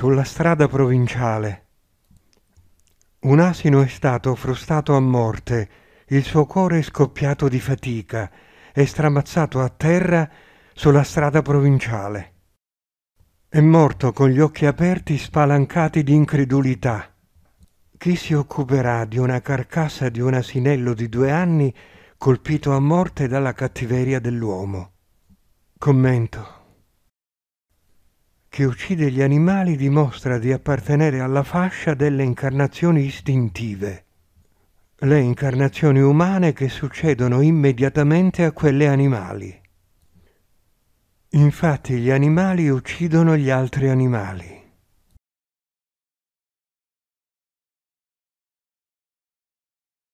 Sulla strada provinciale. Un asino è stato frustato a morte, il suo cuore scoppiato di fatica e stramazzato a terra sulla strada provinciale. È morto con gli occhi aperti spalancati di incredulità. Chi si occuperà di una carcassa di un asinello di due anni colpito a morte dalla cattiveria dell'uomo? Commento che uccide gli animali dimostra di appartenere alla fascia delle incarnazioni istintive, le incarnazioni umane che succedono immediatamente a quelle animali. Infatti gli animali uccidono gli altri animali.